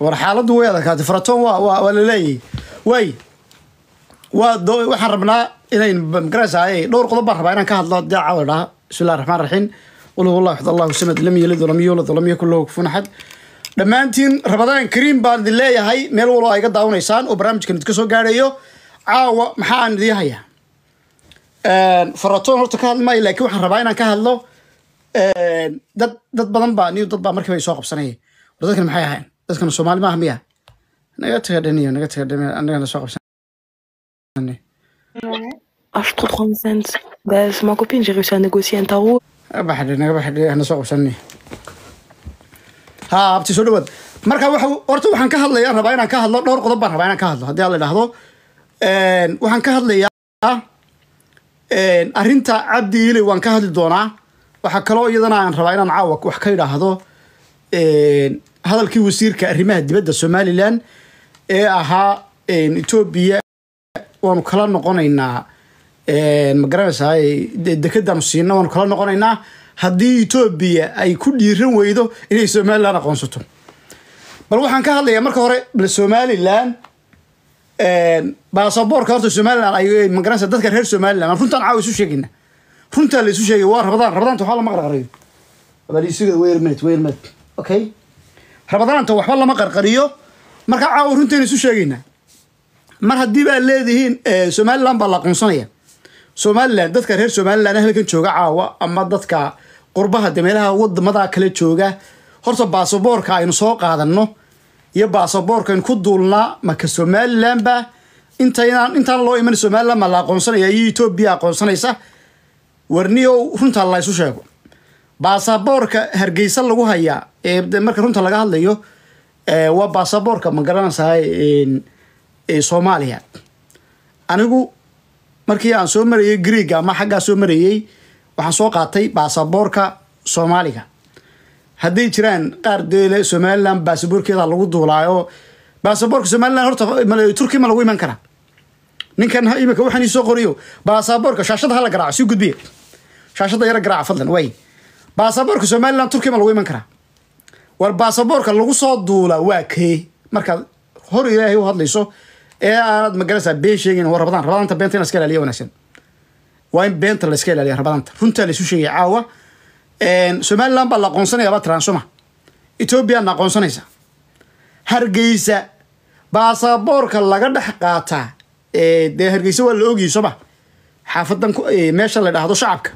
war xaaladdu way adagkaatay faraton waa laleeyahy way waxaan rabnaa inayn magaraysaa dhowr qodob baan rabaa inaan ka hadlo hadii cawl idhaha bismillahi raxmaan raxiim qul huwa axad allahu samad lam yalid walam yuulad walam yakun lahu kufuwan axad dhammaantiin ramadaan kariim baan idin leeyahay meel walba iga daawanaysaan oo barnaamijkan idinka soo gaadhayo caawa maxaan idii hayaa ehm, faraton horta ka hadli maayo lakiin waxaan rabaa inaan ka hadlo ehm, dad dad badan baa niyo dad baa markiiba isoo qabsanaya dadkan maxay ahayn dadkan soomaali maaha miya naga tagadhaniyo naga tagadhani annagana soo qabsan marka waxa waxaan ka hadlayaa rabaa inaan ka hadlo dhowr qodob baan rabaa inaan ka hadlo haddii alla idhaahdo waxaan ka hadlayaa arrinta cabdi waan ka hadli doonaa waxaa kaloo iyadana aan rabaa inaan caawa wax ka idhaahdo hadalkii wasiirka arrimaha dibadda somalilan ee ahaa etoobiya waanu kala noqonaynaa ma garanaysaa dekedanu siina waanu kala noqonaynaa haddii etoobiya ay ku dhiiran weydo inay somalilan aqoonsato bal waxaan ka hadlayaa marka hore bal somalilan baasaboorka horta somalilan ay magaranaysa dadka reer somalilan runtaan caawa isu sheegayna runtaa la isu sheegay waa rabadaan rabadaanta waxaa lama qarqarayo okay rabadaanta waxba lama qarqariyo markaa caawa runtaynu isu sheegaynaa mar haddii baa leedihiin eh, somalilan baa la aqoonsanaya somalilan dadka reer somalilan ah halkan jooga caawa ama dadka qurbaha de meelaha wadamada kala jooga horta baasaboorka aynu soo qaadanno iyo baasaboorkaaynu ku duulnaa maka somalilanba intan intaan loo iman somalilan ma la aqoonsanaya iyo etoobiya aqoonsanaysa warniyow runtaa la isu sheego baasaboorka hargeysa lagu hayaa marka runta laga hadlayo waa baasaboorka magaranaysahay soomaaliya anigu markii aan soo marayay greega ama xaggaa soo marayey waxaan soo qaatay baasaboorka soomaaliga hadday jiraan qaar dee somalilan baasaboorkeeda lagu duulaayo baasaboorka somalilan horta turkiya ma lagu iman karaa ninkan imika waxaan ii soo qoriyo baasaboorka shaashada hala garaaco sii gudbiya shaashada yara garaaca fadlan waay baasaboorka somalilan turkiya ma lagu iman karaa war baasaboorka lagu soo duula waa kee markaad hor ilaahay u hadlayso ee aanad magaraysaa been sheegayn waa rabadaan rabadaanta beenta in la iska ilaaliya wanaagsan waa in beenta la iska ilaaliya rabadaanta runtaa laysu sheegaya caawa somalilan baa la aqoonsanayaaba transuma etoobiyaad na hargeysa baasaboorka laga dhex qaataa dee hargeysa waa la ogeysoba soma xaafadan meesha la dhahdo shacabka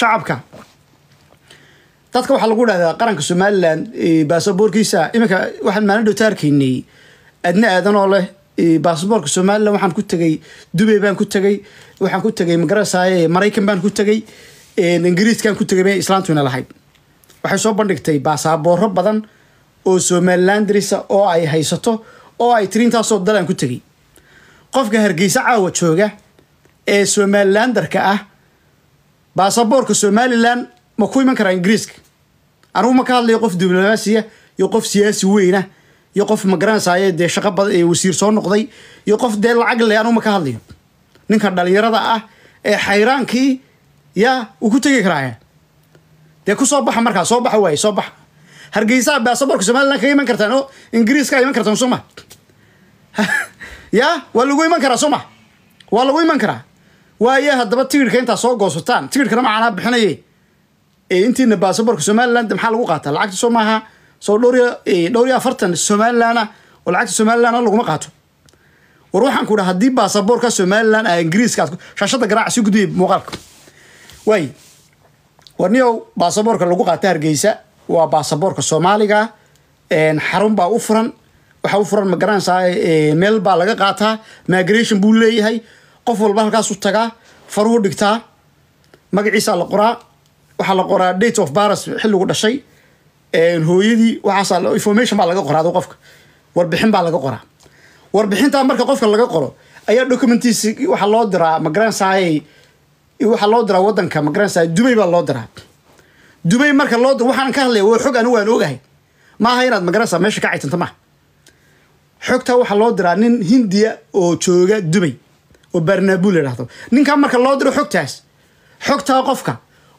shacabka dadka waxaa lagu dhahdaa qaranka somalilan baasaboorkiisa iminka waxaan maalin taarkaynay adna aadanoo leh baasaboorka somalilan waxaan ku tegay dubay baan ku tegay waxaan ku tegay magarasaaye maraykan baan ku tegay ingiriiskaan ku tegay bay islaantuna lahayd waxay soo bandhigtay baasabooro badan oo somalilandrisa oo ay haysato oo ay tirintaasoo intaasoo dalaan ku tegay qofka hargeysa caawa jooga ee somalilandarka ah baasaboorka somalilan ma ku iman karaa ingiriiska anugu ma ka hadlayo qof diblomaasiya iyo qof siyaasi weyna iyo qof magaranasaaye dee shaqa bad wasiir soo noqday iyo qof dee lacag le anugu ma ka hadlayo ninka dhalinyarada ah ee xayraankii yaa uu ku tegi karaaya dee ku soo baxa markaa soo baxa waaye soo baxa hargeysaha baasaborka somalilan kaga iman kartaan oo ingiriiska iman kartaan soo ma waa lagu iman karaa soo waa lagu iman karaa waaye haddaba tigidhka intaa soo goosataan tigidhkana macaanaa bixinaye Eh, intiina basaborka somalilan maxaa lagu qaataa lacagta soo soo eh, dhowr iyo afartan somalilan ah oo lacagta somalilan laguma qaato war waxaan ku dhaha haddii basaborka somalilan a ingiriiska shaashada garaaca sii gudbiya muuqaalka waay warniyow basaborka lagu qaata hargeysa waa basaborka soomaaliga xarun baa u furan waxaa u furan magaranaysaa eh, meel baa laga qaataa migration buu leeyahay qof walba halkaasu tagaa faruhu dhigtaa magaciisaa la qoraa waxaa la qoraa date of baras xilligu dhashay hooyadii waxaasa information baa laga qoraa ad qofka warbixin baa laga qoraa warbixintaa marka qofka laga qoro ayaa documentiis waxaa loo diraa magaransaye waxaa loo diraa wadanka magaransaye dubay baa loo diraa dubay marka loo diro waxaan ka hadlaya waa xog anigu aan ogahay maaha inaad magaransa meesha ka caytanto maaha xogtaa waxaa loo diraa nin hindiya oo jooga dubay oo barnaabul la idhahdo ninkaa marka loo diro xogtaas xogtaa qofka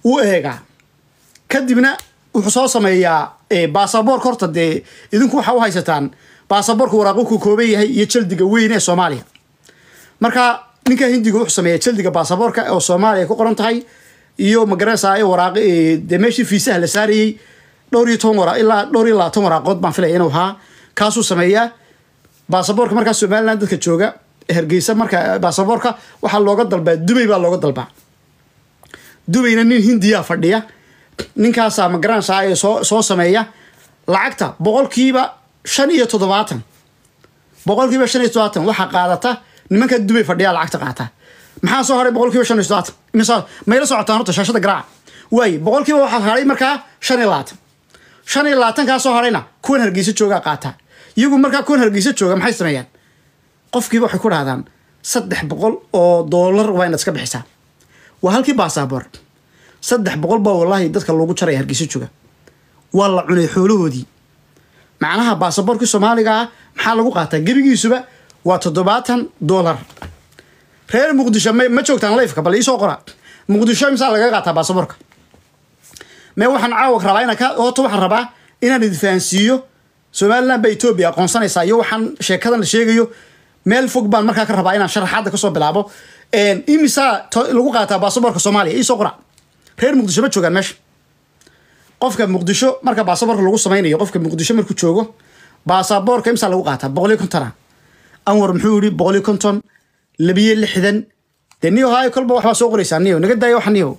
u eegaa kadibna wuxuu soo sameeyaa baasaboork horta dee idinku waxa u haysataan baasaboorka waraaqoku kooban yahay iyo jaldiga weyn ee soomaaliya marka ninka hindiga wuxuu sameeyaa jaldiga baasaboorka oo soomaaliya ku qoran tahay iyo magaranaysaa waraaq dee meeshii fiisaha la saarayey dhowr iyo toban wara ilaa dhowr iyo labaatan waraaqood baan filaya inuu ahaa kaasuu sameeyaa baasaboorka markaa somalilan dadka jooga hergeysa marka baasaboorka waxaa looga dalbaa dubay baa looga dalbaa dubayna nin hindiya fadhiya ninkaasaa magaranaysaa ee soo soo sameeya lacagta boqolkiiba shan iyo toddobaatan boqolkiiba shan iyo toddobaatan waxaa qaadata nimanka dubay fadhiya lacagta qaata maxaa soo haray boqolkiiba shan iyo toddobaatan imisa mayla socotaan horta shaashada garaaca waaye boqolkiiba waxaa haray markaa shan iyo labaatan shan iyo labaatankaa soo harayna kuwan hargeysa joogaa qaataa iyagu markaa kuwan hargeysa jooga maxay sameeyaan qofkiiba waxay ku dhahdaan saddex boqol oo doolar waa inaad iska bixisaa waa halkii basaboor saddex boqol baa wallaahi dadka loogu jaray hargeysa jooga waa la cunay xoolahoodii macnaha baasaboorkii soomaaliga ah maxaa lagu qaataa gebigiisuba waa toddobaatan dollar reer muqdisho m ma joogtaan layfka bal iisoo qora muqdisho misaa lagaga qaataa baasaboorka mee waxaan caawa rabaa inaan ka waxaan rabaa inaan idfahansiiyo somalilan baa etoobiya aqoonsanaysaa iyo waxaan sheekadan la sheegayo meel fog baan markaa ka rabaa inaan sharaxaadda kasoo bilaabo imisaa lagu qaataa baasaboorka soomaaliya iisoo qora reer muqdisho ma joogaan meesha qofka muqdisho marka baasaboorka lagu samaynayo qofka muqdisho markuu joogo baasaboorka imisaa lagu qaataa boqol iyo kontona ah. anwar muxuu yihi boqol iyo konton labiyo lixdan dee niyo haay kolba waxbaa soo qoraysaa niyo naga daaya waxa niyo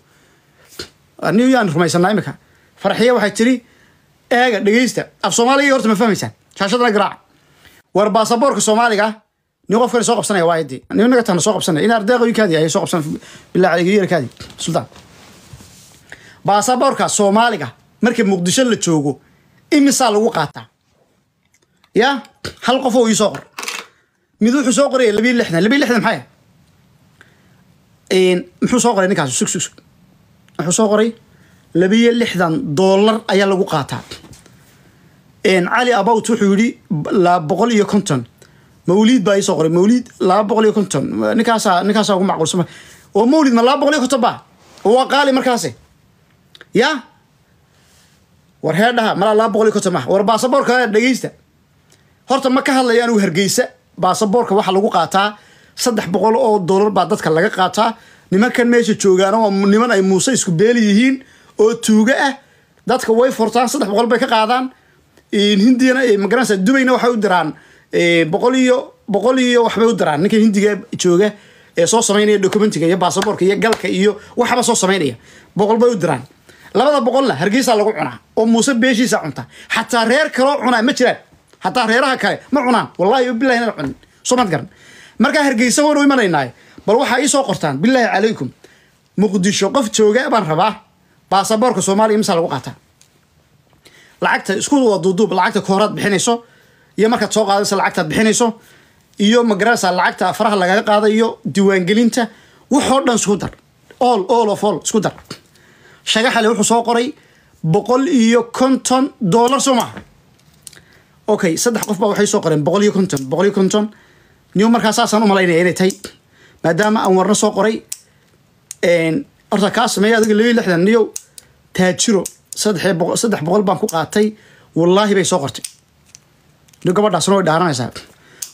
niyo yaan rumaysanaa imika farxiya waxay tiri eega dhegeysta af soomaaliga horta ma fahmaysaan shaashadana garaaca war baasaboorka soomaaliga nin qof soo qabsanaya waay dee nin naga tahna soo qabsanaya in ardeeqayu kaadi ay soo qabsan bilaa caliga yara kaadi suldaan baasaboorka soomaaliga marka muqdisho la joogo imisaa lagu qaataa ya hal qof oo ii soo qor mid wuxuu soo qoraya labiyo lixdan labiyo lixdan maxay muxuu soo qoray ninkaas sug sug sug wuxuu soo qoray labiyo lixdan doolar ayaa lagu qaataa cali about wuxuu yidhi boqol iyo konton mawliid baa iisoo qoray mawliid laba boqol iyo konton ninkaasa ninkaasaa ugu macquulsan oo mawlid ma laba boqol iyo konton ba oo waa qaali markaasi ya war heedhaha malaa laba boqol iyo konton ma war baasaboorka dhegeysta horta ma ka hadlayo anigu hargeysa baasaboorka waxaa lagu qaataa saddex boqol oo dollar baa dadka laga qaataa nimankan meesha joogaan oo niman ay muuse isku beeli yihiin oo tuuga ah dadka way furtaan saddex boqol bay ka qaadaan hindiyana magaranaysa dubayna waxay u diraan Eh, boqol iyo boqol iyo waxbay u daraan ninka hindiga jooga ee soo samaynaya documentiga iyo basaboorka iyo galka iyo waxba soo samaynaya boqol bay u diraan labada boqolna hargeysaa lagu cunaa oo muuse beeshiisa cunta xataa reer kaloo cunaa ma jiraan xataa reeraha kale ma cunaan wallahi bilahi inaan cunin sumad garan markaa hargeysa waanu imanaynaaye bal waxaa ii soo qortaan bilaahi calaykum muqdisho qof jooga baan rabaa baasaboorka soomaaliya imsaa lagu qaataa lacagta isku duuduub lacagta kooraad bixinayso iyo markaad soo qaadaysa lacagtaad bixinayso iyo magarasa lacagta faraha lagaga qaada iyo diiwaangelinta waxoo dhan isku dar all all of all isku dar shagaxale wuxuu soo qoray boqol iyo konton dollar soo maaha okay saddex qof waxay soo qoreen boqol iyo konton boqol iyo konton niyo markaa saasaan u malaynaya inay tahay maadaama aan warna soo qoray horta kaa sameeya adiga laba lixdan niyo taajiro saddex boqol baan ku qaatay wallaahi bay soo qortay do gabadhaas way dhaaranaysaa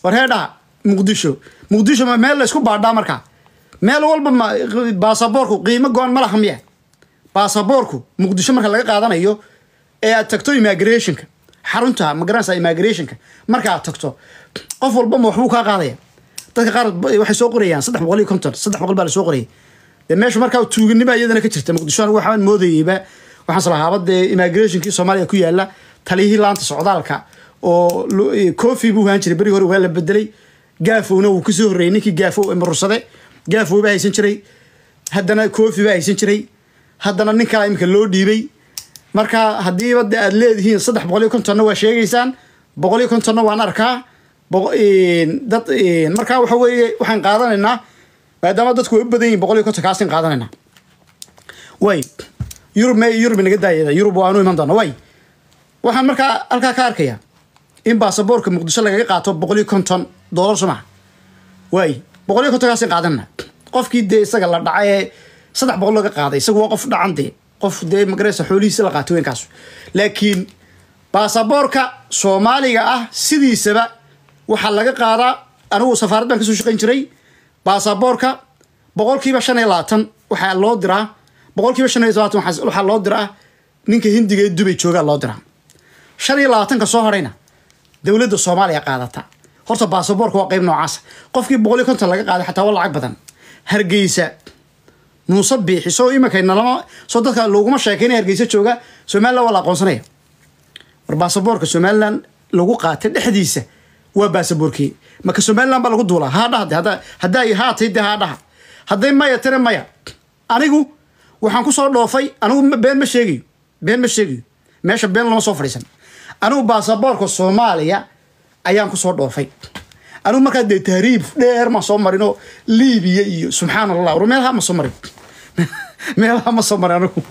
war heedhaa muqdisho muqdisho ma meel laysku baadhaa markaa meel walba ma baasaboorku qiimo go ma laha baasaboorku muqdisho marka laga qaadanayo ee aad tagto immigrationka xarunta ma garanaysaa immigrationka marka aad tagto qof walba ma waxbuu kaa qaadaya dadka qaar waxay soo qorayaan saddex boqol iyo konton saddex boqol baa la qorayay dee meesha markaa tuuganima iyadana ka jirta muqdisho anigu moodayeyba waxaan salahaaba dee immigrationkii soomaaliya ku yaala taliyihii laanta socdaalka oo eh, cofi buu haan jiray berigi hore waa la bedelay gaafowna wuu kasoo horreeyey ninkii gaafow imrursade gaafow haysan jiray haddana cofi haysan jiray haddana nin kalaa iminka loo dhiibay marka haddiiba de aad leedihiin saddex boqol iyo kontonna waa sheegaysaan boqol iyo kontonna waan arkaa eh, dad eh, markaa waxa weeye waxaan qaadanaynaa maadaama dadku way u badan yihin boqol iyo konton kaasin qaadanaynaa way yurub me yurub naga daayada yurub waanu iman doona way waxaan markaa halkaa ka arkayaa in baasaboorka muqdisho lagaga qaato boqol iyo konton doolar soo maha waay boqol qaadanna qofkii dee isaga la dhacay ee saddex boqol laga qaaday isaga waa qof dhacan dee qof dee magaraysa xoolihiisa la qaatay weenkaas laakiin baasaboorka soomaaliga ah sidiisaba waxaa laga qaadaa anigu safaarad baan kasoo shaqayn jiray baasaboorka boqolkiiba shan iyo labaatan waxaa loo diraa boqolkiiba shan iyo labaatan waxaa loo diraa ninka hindiga ee dubay joogaa loo diraa shan iyo labaatanka soo harayna dowladda soomaaliya qaadata horta baasaboorka waa qeyb noocaas qofkii boqol iyo konton laga qaaday xataa waa lacag badan hargeysa muuse biixi soo iminka nalama soo dadka loguma sheekeynay hargeysa jooga somalilan waa la aqoonsanaya war baasaboorka somalilan lagu qaatay dhexdiisa waa baasaboorkii marka somalilan baa lagu duulaa haadhaha haddaa haatay de haadhaha hadday maya tire maya anigu waxaan kusoo dhoofay anigu been ma sheegayo been ma sheegayo meesha been lama soo fadhiisan anugu baasaboorka soomaaliya ayaan kusoo dhoofay anugu markaa dee tahriib dheer maa soo marinoo liibiya iyo subxaan allah war meelaha ma soo marin meelaha ma soo marin anugu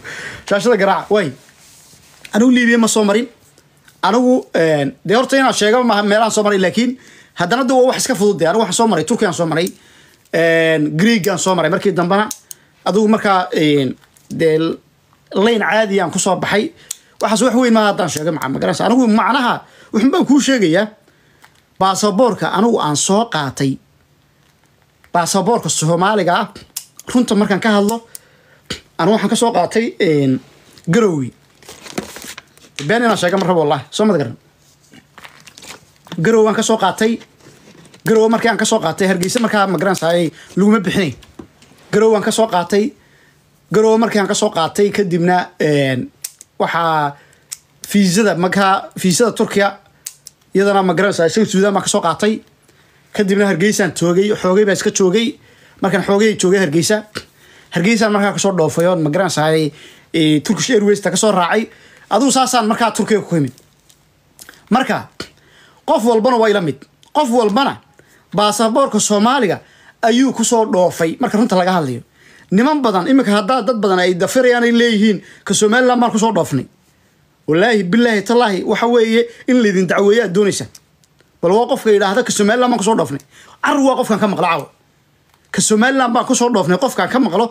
shaashada garaaca way anugu liibiya ma soo marin anugu eh, dee horta inaad sheega maaha meelahan soo maray laakiin haddana da wax iska fudud de anugu waxaan soo maray turkigaan soo maray eh, greegaan soo maray markii dambena adugu markaa eh, dee layn caadiyaan kusoo baxay waxaas wax weyn maaha haddaan sheego maxaa anigu macnaha wuxun baan kuu sheegayaa baasaboorka anigu aan soo qaatay baasaboorka soomaaliga ah runta markaan ka hadlo anigu waxaan ka soo qaatay garowi been inaan sheega ma rabo soo mad garan garow aan ka qaatay garow markii aan ka qaatay hargeysa markaa magaranaysaay laguma bixinay garow aan ka qaatay garow markii aan ka qaatay kadibna waxaa fiisada markaa fiisada turkiya iyadana magaranaysa isaga suudaan baa kasoo qaatay kadibna hargeysaan toogay xoogay baa iska joogay markaan xoogay joogay hargeysa hargeysaan markaa kasoo dhoofay oon magaranaysaay turkish airwaysta kasoo raacay adugu saasaan markaa turkiya ku imid marka qof walbana waa ila mid qof walbana baasaboorka soomaaliga ayuu kusoo dhoofay marka runta laga hadlayo niman badan imika hadaa dad badan ay dafirayaan leeyihiin ka somalilan baan kusoo dhoofnay wallaahi bilaahi tallaahi waxa weeye in laydin dacweeya ad doonaysaa bal waa qofka yidhaahda ka somalilan baan kusoo dhoofnay car waa qofkaan ka maqlo caawa ka somalilan baan kusoo dhoofnay qofkaan ka maqlo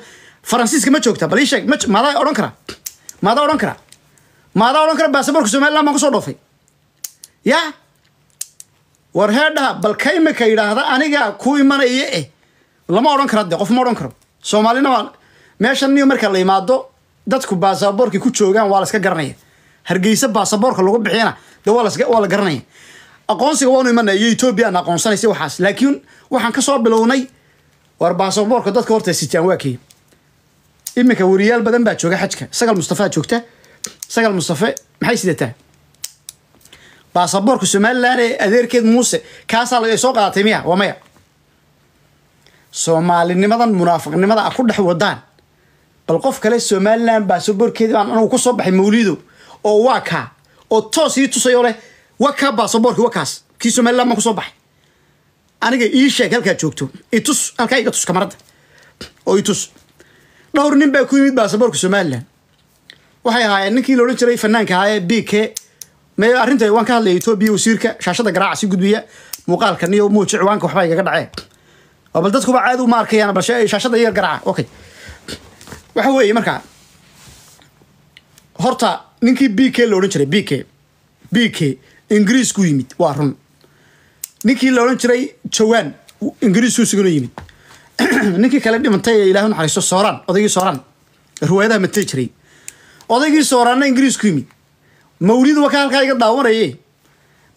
faransiiska ma joogta bal ii sheeg maadaa odhan karaa maadaa odhan karaa maadaa odhan kara baasaboorka somalilan baan kusoo dhoofay yaa war heedhaha bal ka imika yidhaahda anigaa ku imanaya eh lama odhan kara de qof ma odhan karo soomaalina waa meeshan niyo marka la imaado dadku baasaboorka ku joogaan waa laska garanaya hargeysa baasaboorka lagu bixiyana de waa la garanaya aqoonsiga waanu imanaya iyo etoobiya aqoonsanaysa waxaas laakiin waxaan kasoo bilownay war baasaboorka dadka horta sitaan waa key iminka wariyaal badan baa jooga xajka sagal mustafaa joogta sagal mustafe maxay sidataa baasaboorka somalilan ee adeerkeed muuse kaasaa soo qaadatay miya waa maya soomaalinimadan munaafiqnimada a ah ku dhex wadaan bal qof kale somalilan baa sooboorkeedii baan anugu kusoo baxay mawlido oo waa kaa oo toos ii tusay oo leh wakaa baa sooboorki wakaas kii somalilan baan kusoo baxay aniga ii sheeg halkaa joogto itus halkaa iga tus kamaradda oo itus dhowr nin baa ku yimid baa sooboorka somalilan waxay ahaayeen ninkii laodhan jiray fanaanka ahaa ee b k me arrinta waan ka hadlaya etoobiya wasiirka shaashada garaaca si gudbiya muuqaalka niyo muujic waanka waxbaa igaga dhaceen bal dadkuba caadi uma arkayaan bal shaashada yar garca okay waxa weeye markaa horta ninkii b k la odhan jiray b k b k ingiriisku yimid waa run ninkii la odhan jiray jawaan ingiriisku isaguna yimid ninkii kale dhimantay ee ilaah naxariisto sooraan odaygii sooraan riwaayadaha matay jiray odaygii sooraanna ingiriisku yimid mawlidu waa halkaa iga daawanaye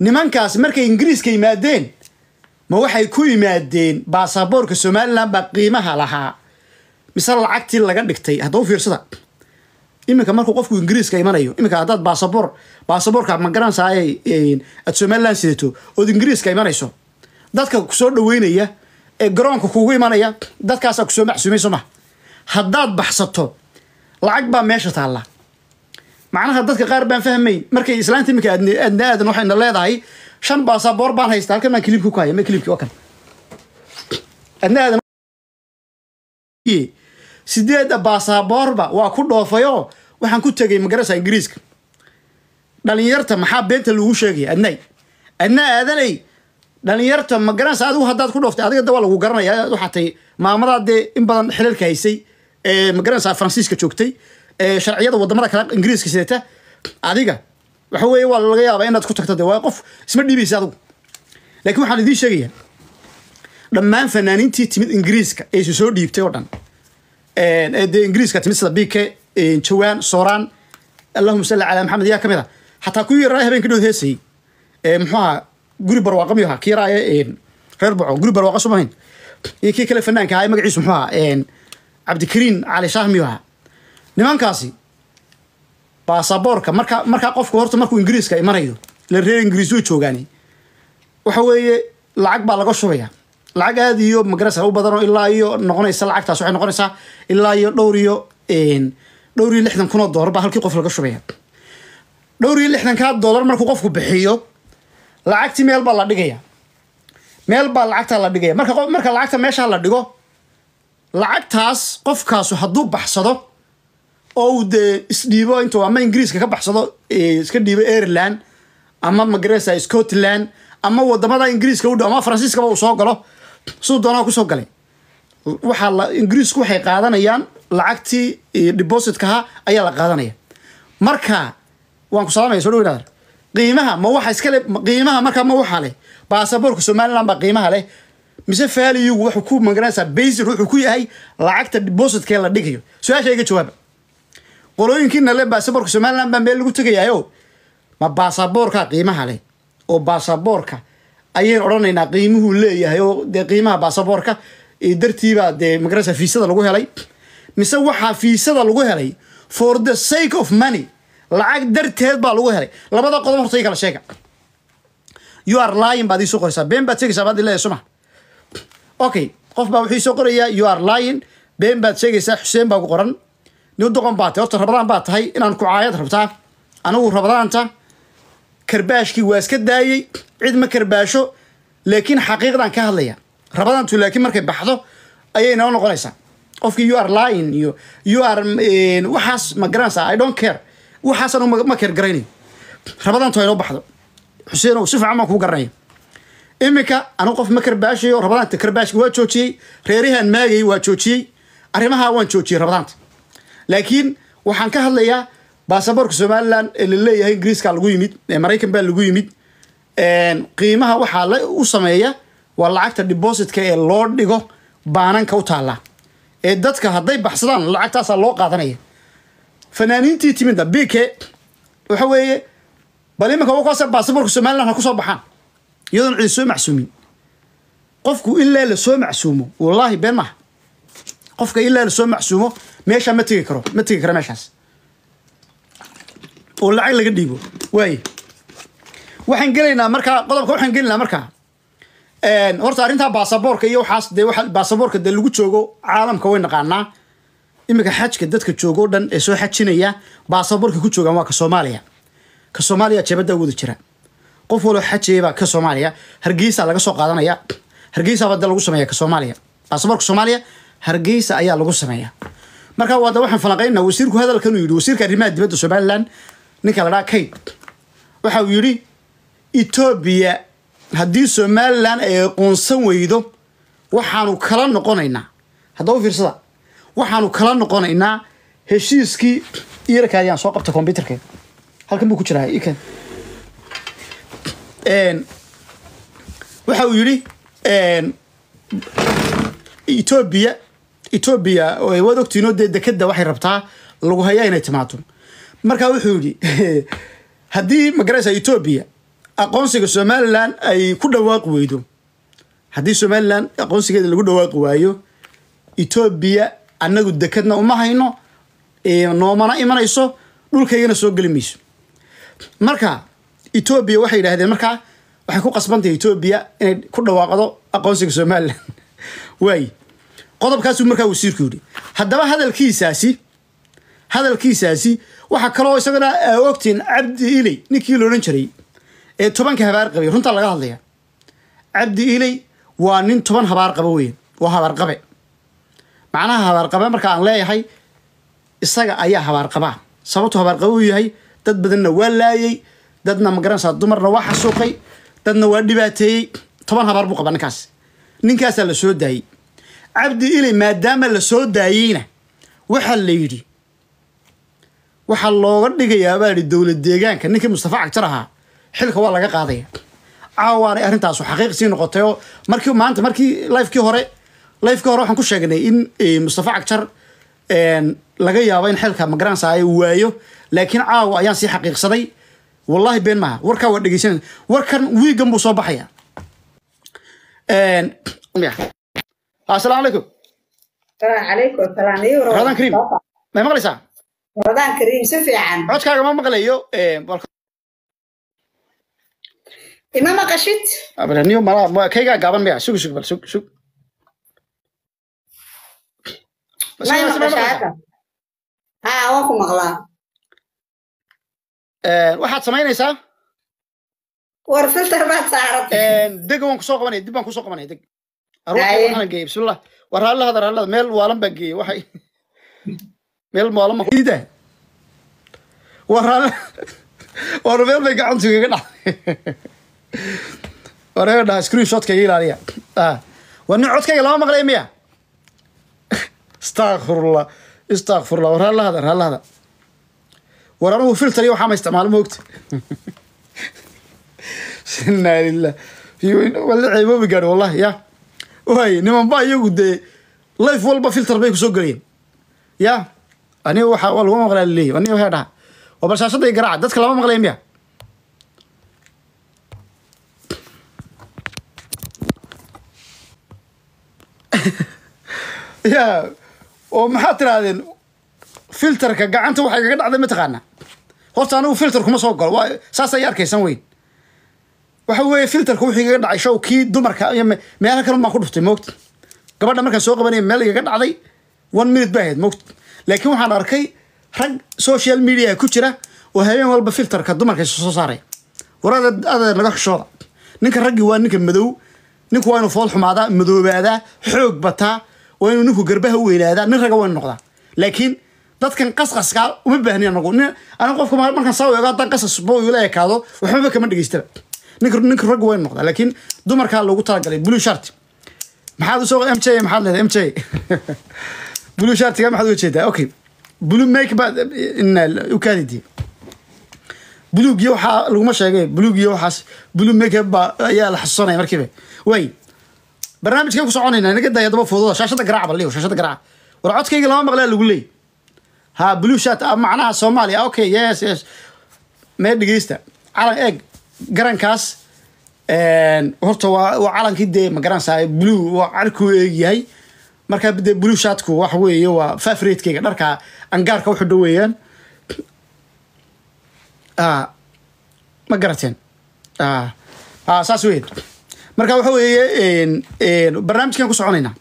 nimankaas markay ingiriiska yimaadeen ma waxay ku yimaadeen baasaboorka somalilan baa qiimaha lahaa mise lacagtii laga dhigtay hadda u fiirsada iminka markuu qofku ingiriiska imanayo iminka haddaad baasaboor baasaboorka magaranaysaay aad somalilan sidato ood ingiriiska imanayso dadka kusoo dhaweynaya ee garoonka kugu imanaya dadkaasaa kusoo maxsuumay soo maha haddaad baxsato lacag baa meesha taalla macnaha dadka qaar baan fahmayn markay islaanta iminka aadna aadan waxayna leedahay shan baasaboor baan haysta halkan baan clipki ku haya ma clipki waa kan adna aadan sideedda baasaboorba waa ku dhoofayo waxaan ku tegay magarasa ingiriiska dhalinyarta maxaa beenta lagu sheegaya adnay adna aadanay dhalinyarta magaranaysa adigu haddaad ku dhooftay adiga da waa lagu garanaya waxaa tay maamadaa dee in badan xilaalka haysay ee eh, magaranaysa faransiiska joogtay ee eh, sharciyada wadamada kale ingiriiska sidata adiga waxa weeye waa laga yaabaa inaad ku tagto de waa qof isma dhiibaysa adugu lakiin waxaan idiin sheegayaa dhammaan fanaaniintii timid ingiriiska ee isu dhiibtay oo dhan dee ingiriiska timid sida bike jawaan sooraan allahuma salli calaa maxamed yaa ka mid a ah. xataa kuwii yaraa habeenka dhowd heesayey muxuu ahaa guri barwaaqa miyu ahaa kii yaraaye reer boco guri barwaaqa sumahayn iyo kii kale fanaanka ahaa magaciisu muxuu ahaa cabdikariin cali shaah miyu ahaa nimankaasi baasaboorka marka markaa qofku horta markuu ingiriiska imanayo la reer ingiriisuu joogaani waxa weeye lacag baa laga shubaya lacag aada iyo magarasa u badanoo ilaa iyo noqonaysa lacagtaas waxay noqonaysaa ilaa iyo dhowr iyo dhowr iyo lixdan kun oo dollar baa halkii qof laga shubaya dhowr iyo lixdankaa dollar markuu qofku bixiyo lacagtii meel baa la dhigaya meel baa lacagtaa la dhigaya marka marka lacagta meeshaa la dhigo lacagtaas qofkaasu hadduu baxsado oo dee isdhiibo intuu ama ingiriiska ka baxsado iska dhiibo ireland ama magaresa scotland ama wadamada ingiriiska udhow ama faransiiskaba uu soo galo siduu doonaa kusoo galay waxaa la ingiriisku waxay qaadanayaan lacagtii depositkaha ayaa la qaadanaya marka waan ku salaamaya soo dhaweynaadar qiimaha ma waxa iskale qiimaha markaa ma waxaa leh baasaboorka somaliland baa qiimaha leh mise faaliyigu wuxuu ku magaranaysaa basin wuxuu ku yahay lacagta depositkee la dhigayo su-aasha iga jawaaba qolooyinkiina le baasaboorka somalilan baa meel lagu tegayahayo ma baasaboorka qiimaha leh oo baasaboorka ayaynu odhanaynaa qiimuhu leeyahay oo dee qiimaha baasaboorka dartiibaa dee magarasa fiisada lagu helay mise waxaa fiisada lagu helay for the sake of money lacag darteed baa lagu helay labada qodob horta i kala sheega you are lyin baad iisoo qoraysaa been baad sheegaysaa baad ileeya suma okay qof baa wuxuu isoo qorayaa you are lyin been baad sheegaysaa xuseen baa ku qoran nin doqon baa tahay horta rabadaan baa tahay inaan ku caayad rabtaa anigu rabadaanta karbaashkii waa iska daayey cid ma karbaasho laakiin xaqiiqdaan ka hadlaya rabadaantu laakiin markay baxdo ayay noo noqonaysaa qofkii you are iyo you eh, waxaas ma garanaysaa i don't care waxaas ma keer garaynayo rabadaantu ay baxdo xuseen si fiican baan kuu garanaya iminka anigu qof ma karbaashayo rabadaanta karbaashka waa joojiyey reerahan maagayey waa joojiyey arrimaha waan joojiyey rabadaanta laakiin waxaan ka hadlayaa baasaboorka somalilan ee laleeyahay ingiriiska lagu yimid maraykan baa lagu yimid qiimaha waxaa la u sameeya waa lacagta dibositka ee loo dhigo baananka u taalla ee dadka hadday baxsadaan lacagtaasaa loo qaadanaya fanaaniintii timidna bike waxa weeye bal imanka wakaasa baasaboorka somalilan ha ku soo baxaan iyadoon cidi soo macsuumin qofku ilaa la soo macsuumo wallaahi been maaha qofka ilaa la soo macsuumo meesha ma tegi karo ma tegi karo meeshaas oo lacag laga dhiibo waay waxaan gelaynaa markaa qodobka waxaan gelaynaa markaa horta arrintaa baasaboorka iyo waxaas dee waa baasaboorka dee lagu joogo caalamka way naqaanaa iminka xajka dadka joogo dhan ee soo xajinaya baasaboorka ku joogaan waa ka soomaaliya ka soomaaliya jeebadda wada jira qof waloo xajaybaa ka soomaaliya hargeysa laga soo qaadanaya hargeysabaa da lagu sameeya ka soomaaliya baasaboorka soomaaliya hargeysa ayaa lagu sameeya markaa waada waxaan falanqaynaa wasiirku hadalkan uu yidhi wasiirka arrimaha dibadda somaliland ninka la dhaha kate waxa uu yidhi etoobiya haddii somaliland ay aqoonsan weydo waxaanu kala noqonaynaa hadda u fiirsada waxaanu kala noqonaynaa heshiiskii iyarka ayaan soo qabta kombyuterkeeda halkan buu ku jiraa ik waxa uu yidhi etoobiya etoobiya waad ogtiinoo dee dekeda waxay rabtaa lagu hayaa inay timaado marka wuxuu yidhi haddii magaraysa etoobiya aqoonsiga somalilan ay ku dhawaaqi weydo haddii somalilan aqoonsigeeda lagu dhawaaqi waayo etoobiya annagu dekedna uma hayno noomana imanayso dhulkaygana soo geli mayso marka etoobiya waxay yidhahdeen markaa waxay ku qasbantahay etoobiya inay ku dhawaaqdo aqoonsiga somalilan waay qodobkaasuu markaa wasiirku yidhi haddaba hadalkiisaasi hadalkiisaasi waxaa kaloo isagana aa ogtiin cabdi iley ninkii loodhan jiray ee tobanka habaar qabay runtaa laga hadlaya cabdi iley waa nin toban habaar qaba weyn waa habaarqabe macnaha habaarqabe marka aan leeyahay isaga ayaa habaarqabaa sababtuu habaarqabe uu yahay dad badanna waa laayey dadna magaranaysaa dumarna waa xasuuqay dadna waa dhibaateeyey toban habaar buu qaba ninkaas ninkaasaa la soo daayey cabdi ili maadaama lasoo daayeyna waxaa la yidhi waxaa looga dhigayaa baa yihi dowlad deegaanka ninkii mustafa cagtar ahaa xilka waa laga qaadaya caawaanay arrintaasu xaqiiq sii noqotay oo markii maanta markii lifekii hore lifekii hore waxaan ku sheegnay in eh, mustafa cagtar eh, laga yaabo in xilka magaransaaya uu waayo laakiin caawa ayaan sii xaqiiqsaday wallahi been maaha warkaa waa dhegeysanay warkan wiigan buu soo baxaya eh, السلام عليكم السلام عليكم السلام عليكم رمضان كريم ما مقليسا رمضان كريم سفي عن عود كاغا ما مقليو إما ما قشيت أبدا نيو مرا ما كيغا قابن بيع سوق سوق سوق سوق ما يمقشاتا ها واكو مقلا waxaad samaynaysaa war filter baad saaratay deg waan kusoo qabanaya dib baan kusoo qabanaya deg geeybsula war haalahad haalahad meel waalan baa geeyey waxay meel maalama ida war war meel bay gacanta iga dhac war iga dhaha screen shotka iga ilaaliya ah war nin codkayga lama maqlay miya istakfirullah istakfirullah war haalahada haalahada war anugu filter iyo waxaa ma isticmaalo moogta inaa lillah waa la ceeboobi gaadhi wallahi ya way niman nimanba iyagu dee life walba filter bay kusoo gelayeen ya aniga waxa waa laguma maqlaa laleeyahy aniga waxaa dhaha oo balshaashada i garaaca dadka lama maqlaya miya ya oo maxaad tirahdeen filterka gacanta waxay kaga dhacday mataqaana horta anigu filter kuma soo galo wa saas ay arkaysan weyn waxa weeye filterka wuxuu igaga dhacay show kii dumarka iyo meelaha kale baan ku dhuftay moogta gabadha markaan soo qabanaya meel igaga dhacday one minute ba ahayd moogta laakiin waxaan arkay rag social media ku jira oo habeen walba filterka dumarka soo saaray war adeer naga xushooda ninka raggii waa ninka madow ninku waa inuu fool xumaadaa madoobaadaa xoog bataa waa inuu ninku garbaha weynaadaa nin ragga waa noqdaa laakiin dadkan qasqaskaa uma baahni anagu anagu qofka markaan saa eego haddaan qasas buu ila ekaado waxbaba kama dhegaystaba nink rag way noqdaa laakiin dumarkaa loogu talagalay blue shart maxaad usoo m j maxaad leedahay m j blue shartiga maxaad uga okay blue make baa uh, u kaadidi buluugiyo waxaa laguma sheegay buluugiyo waxaas blue make baa ayaa la xasuusanaya markiiba waay barnaamijkay ku soconayna inaga day haddaba foodooda shaashada garaaca ba leo shaashada garaaca war codkayga lama maqlaa lagu leey ha blue shirt ah, macnaha soomaaliya ah, okay yes yes mee dhegeysta calan eeg garankaas horta waa calankii dee magaranaysa blue waa carkuu eegyahay markaa dee blue shatku waxa weeye waa favratekeyga dharka angaarka uxudha weeyaan ah, ma garateen ah, ah, saas weyn marka waxa weeye barnaamijkan ku soconaynaa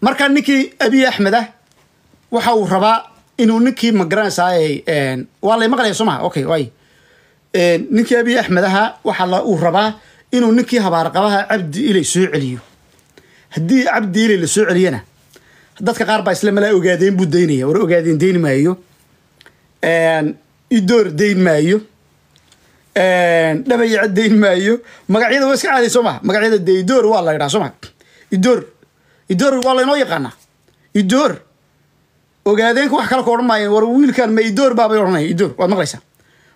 marka ninkii abiy axmed ah waxa uu rabaa inuu ninkii magaranaysaa waa lay maqlaya soo maha okay waay ninkii abiy axmed ahaa waxaa uu rabaa inuu ninkii habaarqabaha cabdi ilay soo celiyo haddii cabdi ilay la celiyana dadka qaar baa isle ogaadeen buu daynaya war ogaadeen dayn maayo idoor dayn maayo dhabayaca dayn maayo magacyada waa iska caaday soo maha magacyada de idoor waa la yidhaha soo maa idoor idoor waa laynoo yaqaanaa idoor ogaadeenka wax kale ka odhan maayan war wiilkan ma idoor baabay odhanaya idoor waad maqlaysaa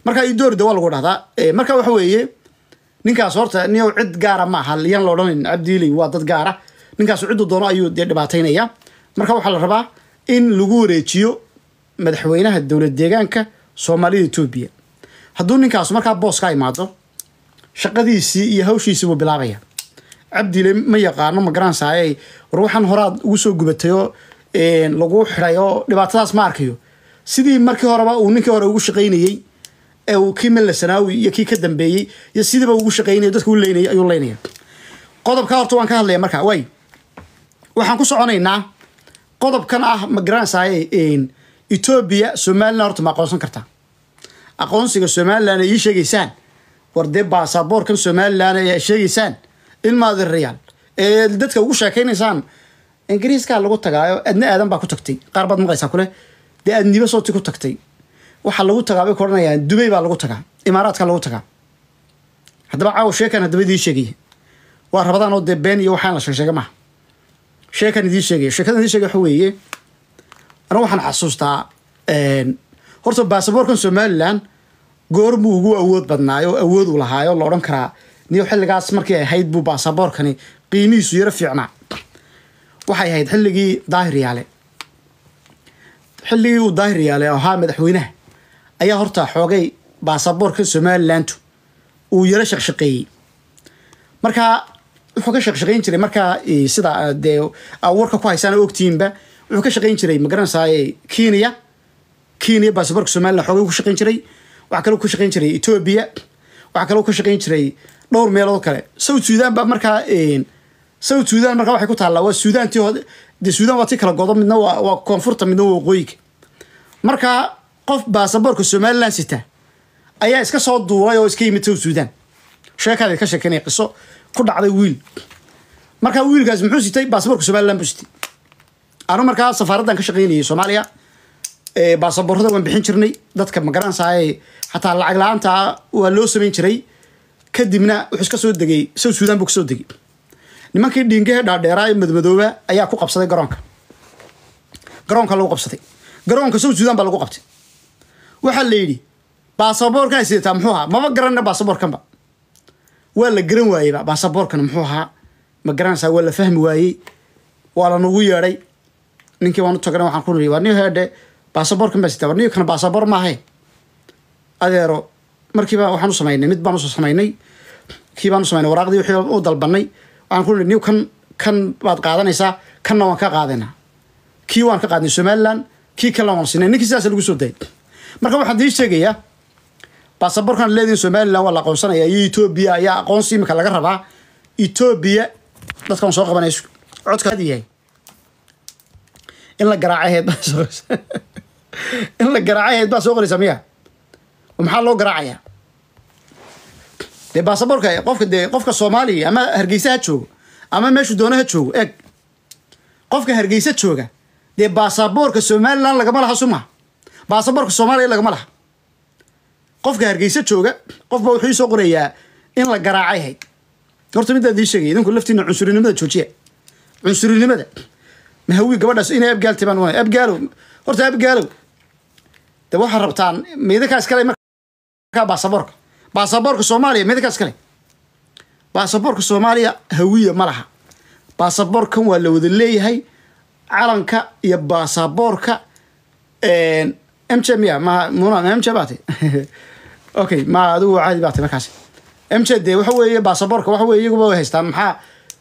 marka idoorida waa lagu dhahdaa eh, marka waxa weeye ninkaas horta niyow cid gaara maaha yan la odhanan cabdiiley waa dad gaara ninkaas ciduu doono ayuu dee dhibaataynaya marka waxaa la rabaa in lagu wareejiyo madaxweynaha dowlad deegaanka soomaalida etoobiya hadduu ninkaas markaa boos imaado shaqadiisii iyo hawshiisii buu bilaabaya cabdiile ma yaqaano ma garansaaye war waxaan horaad ugu soo gubatayoo eh, lagu xiday dhibaatadaas ma arkayo sidii markii horeba uu ninkii hore ugu shaqaynayey ee uu iyo kii ka dambeeyey iyo sidiiba ugu shaqaynaya dadka u leynaya ayuu leynaya qodobka horta waan ka hadlaya marka waay waxaan ku soconaynaa qodobkan ah ma garanaysaay etoobiya somalilan horta ma aqoonsan kartaa aqoonsiga somalilan ay sheegaysaan war dee baasaboorkan somalilan ay sheegaysaan in maadin rayaal ee dadka ugu sheekaynaysaan ingiriiskaa lagu tagaayo adna aadan baa ku tagtay qaar baad maqlaysaa kule dee aadniba sooti ku tagtay waxaa lagu tagaa bay ku odhanayaan dubay baa lagu tagaa imaaraadka lagu tagaa haddaba caawa sheekaan haddaba idiin sheegaya waa rabadaan oo dee been iyo waxaan la sheegsheega maaha sheekaan idiin sheegaya sheekadan idiin sheegaya waxa weeye anigu waxaan xasuustaa horta baasaboorkan somalilan goormuu ugu awood badnaayo oo awood u lahaayo la odhan karaa niyo xilligaas markii ahayd buu baasaboorkani qiimihiisu yaro fiicnaa waxay ahayd xilligii daahir yaale xilligii uu daahir yaale ahaa madaxweynaha ayaa horta xoogay baasaboorka somalilandu uu yaro shaqshaqeeyey markaa wuxuu ka shaqshaqeyn jiray markaa e, sida e, dee warka ku haysaan ogtiinba wuxuu ka shaqeyn jiray magaranasaaye kenya kenya baasaboorka somalilan xoogay ku shaqeyn jiray waxaa kaloo ku shaqeyn jiray etoobiya waxaa kaloo ka shaqeyn jiray dhowr meelood kale south sudan baa markaa e, south sudan markaa waxay ku taallaa waa sudan ti de sudan waa ti kala godo midna waa koonfurta midna waa waqooyiga markaa qof baasaboorka somalilan sita ayaa iska soo duulay oo iska yimid tow suudaan sheekaada ka sheekeynaya qiso ku dhacday wiil markaa wiilkaas muxuu sitay baasaboorka somalilan buu sitay anu markaa safaaraddan ka shaqaynayay soomaaliya baasaboorrada waan bixin jirnay dadka magaranaysaay xataa lacag la-aanta waa loo samayn jiray kadibna wuxuu iska soo degay sow suudaan buu kasoo degay nimankii dhiingahe dhaadheeraa ee madmadooba ayaa ku qabsaday garoonka garoonka lagu qabsaday garoonka sow suudan baa lagu qabtay waxaa la yidhi baasaboorkaa sidataa muxuu ahaa maba garanna baasaboorkanba waa la garan waayeyba baasaboorkana muxuu ahaa ma garanaysaa waa la fahmi waayey waa lanugu yeedhay ninkii waan u waxaan ku niri waa ni baasaboorkan baa sitaa ninkana baasaboor maahe adeero markiiba waxaan u samaynay mid baan usoo samaynay kii baan u samaynay waraaqdii wixii u dalbanay waxaan ku niri niw kan kan baad qaadanaysaa kanna waan ka qaadaynaa kii waan ka qaadnay somaliland kii kalena waan siinay ninkii sidaas lagu soo dayay marka waxaan dii sheegayaa baasaboorkaan leedihin somalilan waa la aqoonsanaya iyo etoobiya ayaa aqoonsi imika laga rabaa etoobiya dadkan soo qabanayso codkayahay in la garaaca heed in la garaaca baa soo qoraysa miya maxaa loo garaacayaa dee baasaboorka qofka dee qofka soomaaliya ama hargeysa ha joogo ama meeshuu doona ha joogo eeg qofka hargeysa jooga dee baasaboorka somalilan lagama laha suma baasaboorka soomaaliya lagama laha qofka hargeysa jooga qofbaa wuxuu iisoo qorayaa in la garaacay hayd horta midaad ii sheegay idinku laftiina cunsurinimada joojiya cunsurinimada mahawi gabadhaas inay abgaalta baan waay abgaalow horta abgaalow de waxaa rabtaan meydakaas kale markaa baasaboorka baasaboorka soomaaliya meydakaas kale baasaboorka soomaaliya hawiya ma laha baasaboorkan waa la wada leeyahay calanka iyo baasaboorka mj miya ma mj baata okay ma adigu caadi baatay markaasi mj de waxa weeye baasaboorka waxa weye iyaguba way haystaan maxaa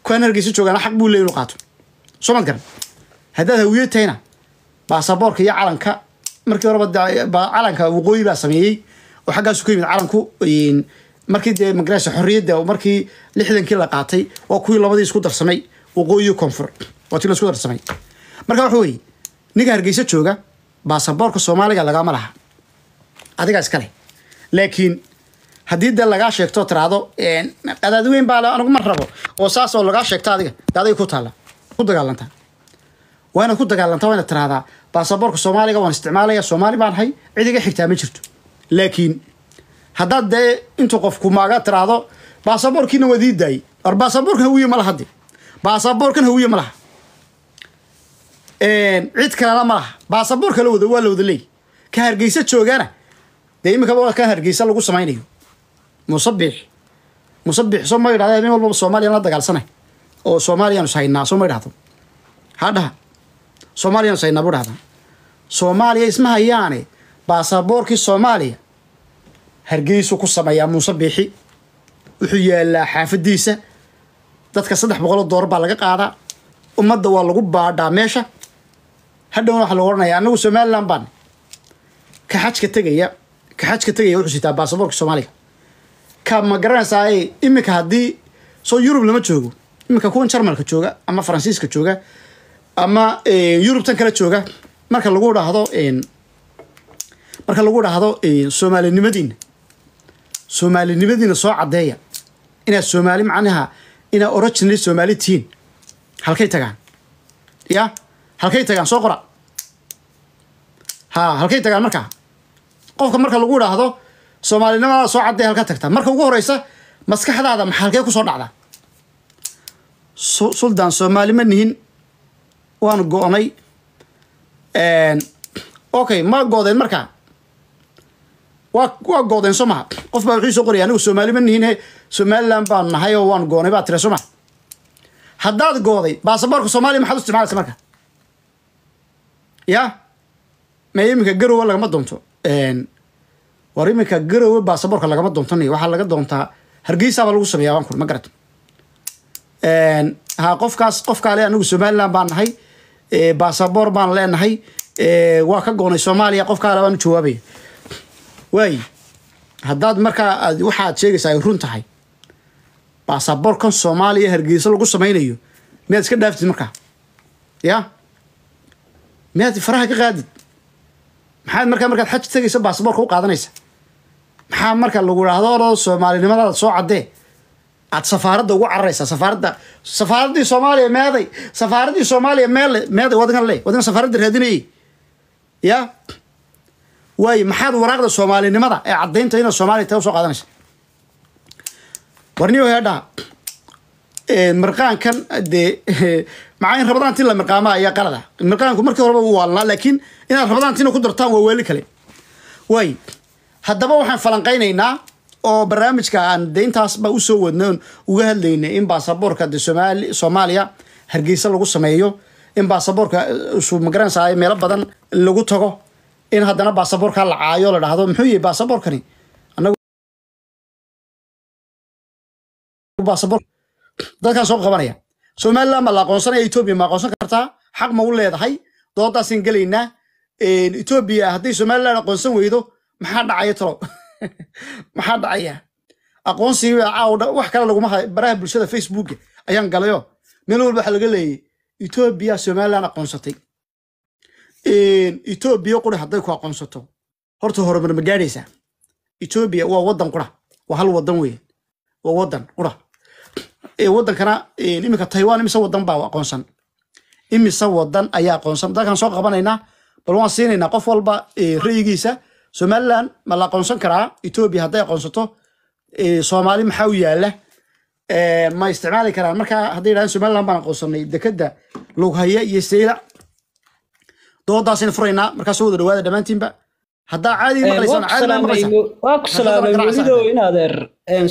kuwaan joogaana xaq buu leey inuu qaato soo mad garan haddaad hawiye tahayna baasaboorka iyo calanka markii horeba calanka waqooyi baa sameeyey oo xaggaasu ka yimid calanku markii dee magarasa xorriyadda markii lixdankii la qaatay waa kuwii labadii isku darsamay waqooyi koonfur waa tii la isku darsamay marka waxa weye ninka hargeysa jooga baasaboorka soomaaliga lagaama laha adiga iskale laakiin haddii dee lagaa sheegto tiraahdo qadaadi weyn baa anigu ma rabo oo saas lagaa sheegto adiga de adig ku taalla ku dagaalantaa waa inaad ku dagaalanta waa tiraahdaa baasaboorka soomaaliga waan isticmaalaya soomaali baan hay cid xigtaa ma jirto laakiin haddaad dee intuu qofku maaga tiraahdo baasaboorkiina waad or baasaboorkan hawiye ma laha hadde baasaboorkan hawiye ma laha cid kalena ma laha baasaboorka la wada waa la wada leey ka hargeysa joogana dee iminkaba ka hargeysa lagu samaynayo musabix musabix soo ma idhahda walbaba soomaliyan la dagaalsanay oo soomaaliya anu ishaynaa soo hadhaha soomaaliya anu bu dhahda soomaaliya isma hayaane baasaboorkii soomaaliya hargeysu ku sameeyaa muusabixi wuxuu yaalaa xaafadiisa dadka saddex boqoloo doolar baa laga qaadaa ummadda waa lagu baadhaa meesha hadhowna waxa lagu ohanaya anagu somalilan baan ka xajka tegaya ka xajka tegaya wuxuu sitaa baasaboorka soomaaliga ka ma garanaysaa iminka haddii soo yurub lama joogo iminka kuwan jarmalka jooga ama faransiiska jooga ama eh, yurubtan kale jooga marka lagu dhahdo eh, marka lagu dhaahdo eh, soomaalinimadiina soomaalinimadiina soo caddeeya inaad soomaali macnaha inaad originally soomaali tihiin halkay tagaan ya halkay tagaan soo qora ha halkay tagaan marka qofka marka lagu idhaahdo soomaalinimada soo cadday halka tagta marka ugu horeysa maskaxdaada maxa halkee kusoo dhacda suldaan soomaali ma nihin waan go-nay okay ma goodeen markaa wa waa goodeen soo maha qof baa wuxuu soo qoraya anigu soomaali ma nihin somalilan baan nahay oo waan goonay baa tira soo haddaad gooday baasaboorka soomaaliya maxaad u isticmaalaysa marka ya me iminka garowe lagama doonto war iminka garowe baasaboorka lagama doontanayo waxaa laga doontaa hargeysaabaa lagu sameeyaa waan kur ma garata ha qofkaas qofkaale anagu somalilan baan nahay baasaboor baan leenahay waa ka goonay soomaaliya qofkaale baan u jawaabaya waay haddaad markaa aad waxaad sheegaysaa ay run tahay baasaboorkan soomaaliya hargeysa lagu samaynayo miyaad iska dhaaftid markaa ya miyaad faraha ka qaadid maxaad markaa markaad xaj tegaysa basaboorka u qaadanaysa maxaa marka lagu idhaahdo soomaalinimadaada soo cadee aad safaaradda ugu cararaysaa safaaradda safaaraddii soomaaliya meeday safaaraddii soomaaliya meele meeday wadankan le wadankan safaaradda raadinayay ya waayo maxaad waraaqda soomaalinimada ee caddaynta inaad soomaaliya taga soo qaadanaysa warniyo heedhaa marqaankan dee maaa in rabadaan tin la mirqaamaa ayaa qalada mirqaanku markii horeba wuu waalnaa laakiin inaad rabadaan ku dartaan waa weeli kale waay haddaba waxaan falanqaynaynaa oo barnaamijka aan de intaasba usoo wadnoon uga hadlaynay in baasaboorka de somaali soomaaliya hargeysa lagu sameeyo in baasaboorka uh, su meelo badan lagu tago in haddana baasaboorkaa la caayo la dhahdo muxuu yihi baasaboorkani dadkaan soo qabanaya somalilan ma la aqoonsanaya etoobiya ma aqoonsan kartaa xaq ma u leedahay doodaasaan gelaynaa etoobiya hadday somalilan aqoonsan weydo maxaa dhacaya talo maxaa dhacaya aqoonsiga wax kale laguma hay baraha bulshada facebooka ayaan galayo meel walba waxaa laga leeyay etoobiya somalilan aqoonsatay etoobiya qura hadday ku aqoonsato horta horumar ma gaadaysaa etoobiya waa waddan qura waa hal waddan weeye waa waddan qura wadankana iminka taiwan imise wadan baa aqoonsan imise wadan ayaa aqoonsan dalkaan soo qabanaynaa bal waan siinaynaa qof walba ra'yigiisa somalilan ma la aqoonsan karaa etoobiya hadday aqoonsato soomaali maxaa u yaala ma isticmaali karaan markaa hadday yidhahdeen somalilan baan aqoonsanay dekeda lughaye iyo seyla doodaasaynu furaynaa markaasoo wada dhawaada dhammaantiinba haddaa caadi maqlaysaan caadi maqlaysaa waa ku salaamay welido in adeer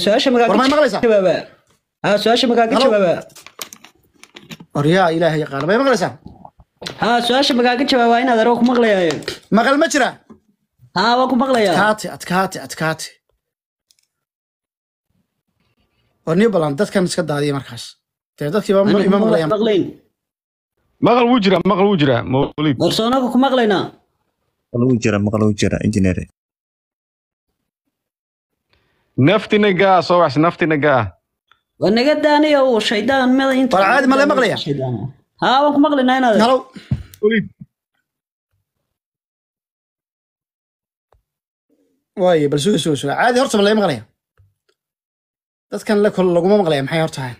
su-aasha magaalada suaasha magaaga jawaaba oryaa ilaahay yaqaano bay maqlaysaa ha su-aasha magaaga jawaaba inaad aroo ku maqlayaayo maqal ma jira ha waan ku maqlayaa adkaate adkaate adkaate war new balan dadkan iska daadiya markaas dee dadkiiba ima maqlayaan maqal wuu jira maqal wuu jira mawlid warsoonaga ku maqlaynaa maqal wuu jira maqal wuu jira engineer naftina gaa soo waxsi naftina gaa wanaga daaniya uu shaydaan mada inta ma laga maqlaya ah. haa waan ku maqlaynaa inaad halow waaye bal suga suga suga caadi horta ma laga maqlaya dadkan la kol laguma maqlaya maxay horta ahayn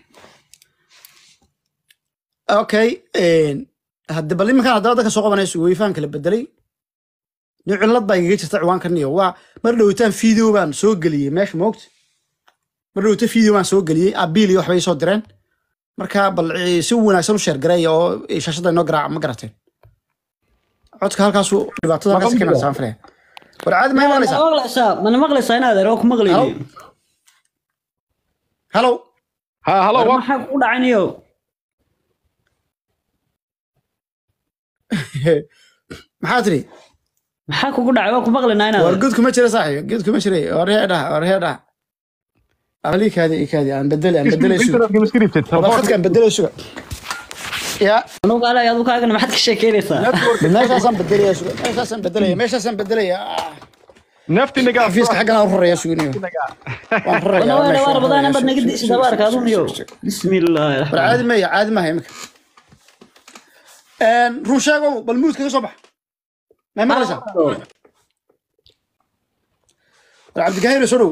okay hadda bal iminkan haddana dadka soo qabanayso weyfaan kala bedelay nin baa igaga jirta ciwaankan iyo waa mar dhowitaan video baan soo geliyey meesha moogta mardhowta video baan soo geliyey abiil iyo waxbay soo direen marka bal si wanaagsan u sheer gareeya oo shaashadda inoo garaaca ma garateen codka halkaasu dhibaatada halkaas ka imanaysaa mana maqlaysaa in adeer ku maqlaynayo halow ha maxaa ku dhacaynayo maxaa tiri maxaa kugu dhacay waa ku maqlaynaa inaad war ma jira saaxiib geedku ma jiray warhee dhah عليك هذه كذا انا بدلها انا بدلها شو كان بدلها شو يا anuu qaala ayaad ukaagana maxaad ka sheekeynaysaa meeshaasaan bedelaya shuga meeshaasaan bedelaya meeshaasaan bedelaya naftinaga xafiiska xaggan aan rurayaa shuganiyo waan rurayaa waan war badan aan badnaga diisha dabaarka aduu niyo bismillaah war caadi ma yahay caadi ma hayma een run sheego bal muuska ka soo bax ma maraysa war cabdi gaheer soo dhow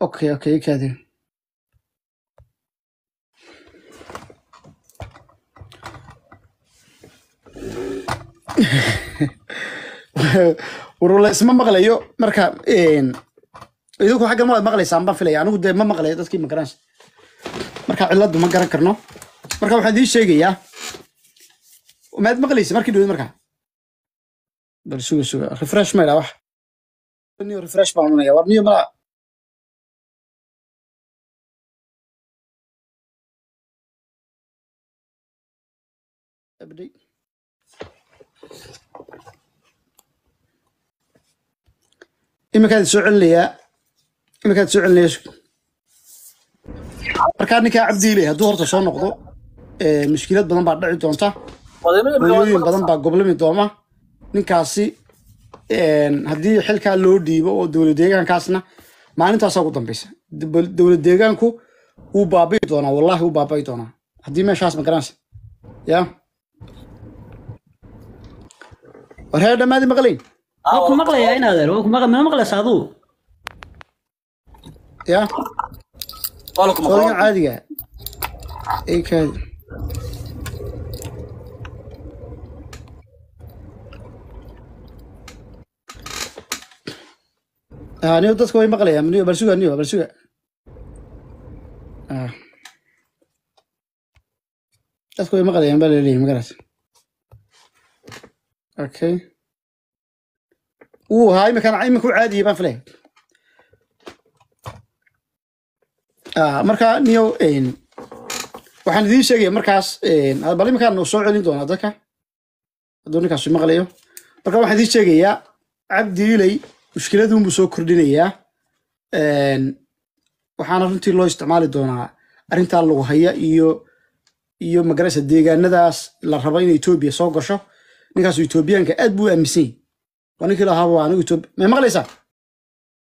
Okay, okay, Kathy. warwaleysma maqlayo marka idinku xaggan waad maqlaysaan baan filaya anigu dee ma maqlayo dadkii magaran marka cilladdu ma garan karno marka waxaan idiin sheegayaa maad maqlaysa markii dhawed marka bal suga suga refresh ma idhaa wax refresh baan unaya war niyo malaa እንግዲህ iminkaad soo celinayaa iminkaad soo markaa ninkaa cabdiiley hadduu horta soo noqdo mushkilad badan baa dhaci doonta hooyooyin badan baa goblami dooma ninkaasi haddii xilkaa loo dhiibo oo dowlad deegaankaasna maalintaasaa ugu dambaysa dowlad deegaanku wuu baaba'i doonaa wallaahi wuu baaba'i doonaa haddii meeshaas ma garaansa yaa war heer dhammaadi maqlayn waa ya soodan caadiga dadka way maqlayaan ah, niyo bal suga niyo bal suga ah. dadka way maqlayaan baa laleeyahay magaras okay wuu ahaa iminkan iminku caadiye baan filay ah, marka niyo waxaan idiin sheegaya markaas ah, bal iminkaan u soo celin doonaa dadka hadduu ninkaasu maqlayo marka waxaan idiin sheegayaa cabdiiley mushkiladunbuu soo kordhinayaa waxaana runtii loo isticmaali doonaa arrintaa lagu haya iyo iyo magaraysa deegaanadaas la rabo in etoobiya soo gasho ninkaasu etoobiyaanka aad buu u aamisan yahy waa ninkii lahaaba waa anigu etoobiya may maqlaysaa